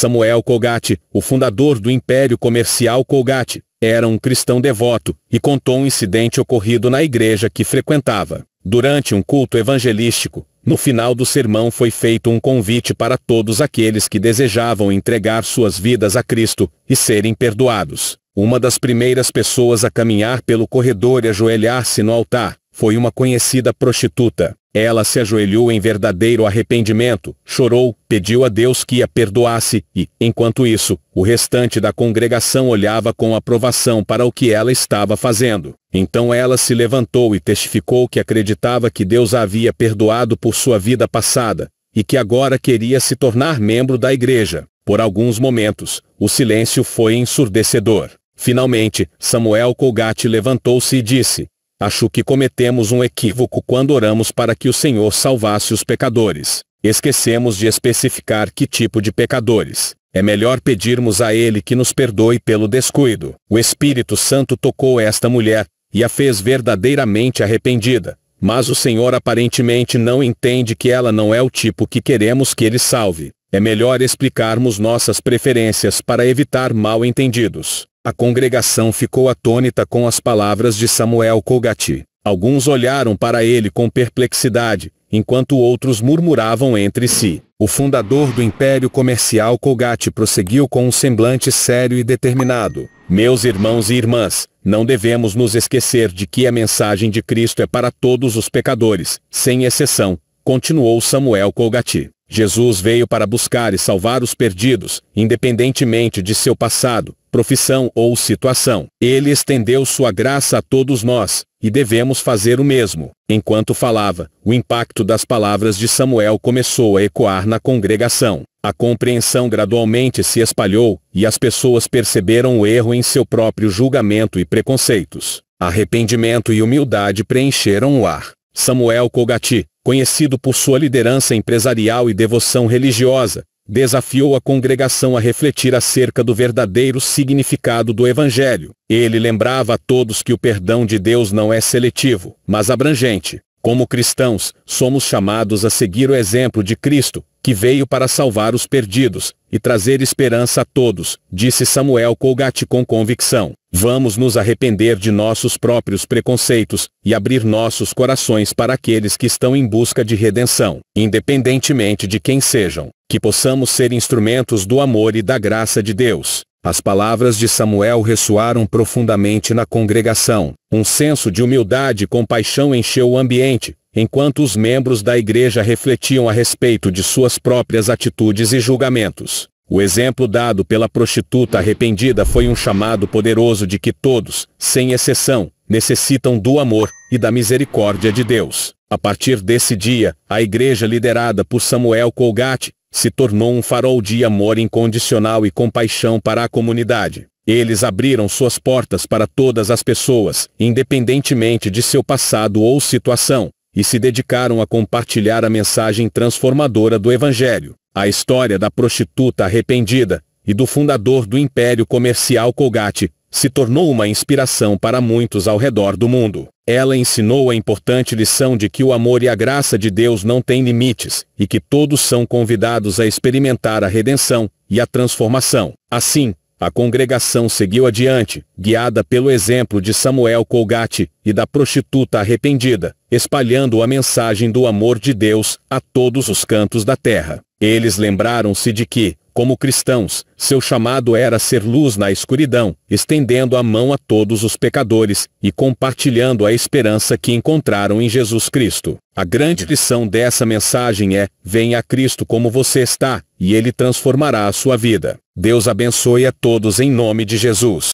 Samuel Colgate, o fundador do Império Comercial Colgate, era um cristão devoto e contou um incidente ocorrido na igreja que frequentava. Durante um culto evangelístico, no final do sermão foi feito um convite para todos aqueles que desejavam entregar suas vidas a Cristo e serem perdoados. Uma das primeiras pessoas a caminhar pelo corredor e ajoelhar-se no altar foi uma conhecida prostituta. Ela se ajoelhou em verdadeiro arrependimento, chorou, pediu a Deus que a perdoasse, e, enquanto isso, o restante da congregação olhava com aprovação para o que ela estava fazendo. Então ela se levantou e testificou que acreditava que Deus a havia perdoado por sua vida passada, e que agora queria se tornar membro da igreja. Por alguns momentos, o silêncio foi ensurdecedor. Finalmente, Samuel Colgate levantou-se e disse, Acho que cometemos um equívoco quando oramos para que o Senhor salvasse os pecadores. Esquecemos de especificar que tipo de pecadores. É melhor pedirmos a Ele que nos perdoe pelo descuido. O Espírito Santo tocou esta mulher e a fez verdadeiramente arrependida. Mas o Senhor aparentemente não entende que ela não é o tipo que queremos que Ele salve. É melhor explicarmos nossas preferências para evitar mal entendidos. A congregação ficou atônita com as palavras de Samuel Colgati. Alguns olharam para ele com perplexidade, enquanto outros murmuravam entre si. O fundador do Império Comercial Colgate prosseguiu com um semblante sério e determinado. Meus irmãos e irmãs, não devemos nos esquecer de que a mensagem de Cristo é para todos os pecadores, sem exceção, continuou Samuel Colgati. Jesus veio para buscar e salvar os perdidos, independentemente de seu passado, profissão ou situação. Ele estendeu sua graça a todos nós, e devemos fazer o mesmo. Enquanto falava, o impacto das palavras de Samuel começou a ecoar na congregação. A compreensão gradualmente se espalhou, e as pessoas perceberam o erro em seu próprio julgamento e preconceitos. Arrependimento e humildade preencheram o ar. Samuel Kogati, conhecido por sua liderança empresarial e devoção religiosa, desafiou a congregação a refletir acerca do verdadeiro significado do Evangelho. Ele lembrava a todos que o perdão de Deus não é seletivo, mas abrangente. Como cristãos, somos chamados a seguir o exemplo de Cristo, que veio para salvar os perdidos e trazer esperança a todos, disse Samuel Colgate com convicção. Vamos nos arrepender de nossos próprios preconceitos e abrir nossos corações para aqueles que estão em busca de redenção, independentemente de quem sejam, que possamos ser instrumentos do amor e da graça de Deus. As palavras de Samuel ressoaram profundamente na congregação. Um senso de humildade e compaixão encheu o ambiente, enquanto os membros da igreja refletiam a respeito de suas próprias atitudes e julgamentos. O exemplo dado pela prostituta arrependida foi um chamado poderoso de que todos, sem exceção, necessitam do amor e da misericórdia de Deus. A partir desse dia, a igreja liderada por Samuel Colgate se tornou um farol de amor incondicional e compaixão para a comunidade. Eles abriram suas portas para todas as pessoas, independentemente de seu passado ou situação, e se dedicaram a compartilhar a mensagem transformadora do Evangelho. A história da prostituta arrependida e do fundador do império comercial Colgate se tornou uma inspiração para muitos ao redor do mundo. Ela ensinou a importante lição de que o amor e a graça de Deus não têm limites e que todos são convidados a experimentar a redenção e a transformação. Assim, a congregação seguiu adiante, guiada pelo exemplo de Samuel Colgate e da prostituta arrependida, espalhando a mensagem do amor de Deus a todos os cantos da terra. Eles lembraram-se de que, como cristãos, seu chamado era ser luz na escuridão, estendendo a mão a todos os pecadores e compartilhando a esperança que encontraram em Jesus Cristo. A grande lição dessa mensagem é: venha a Cristo como você está, e Ele transformará a sua vida. Deus abençoe a todos em nome de Jesus.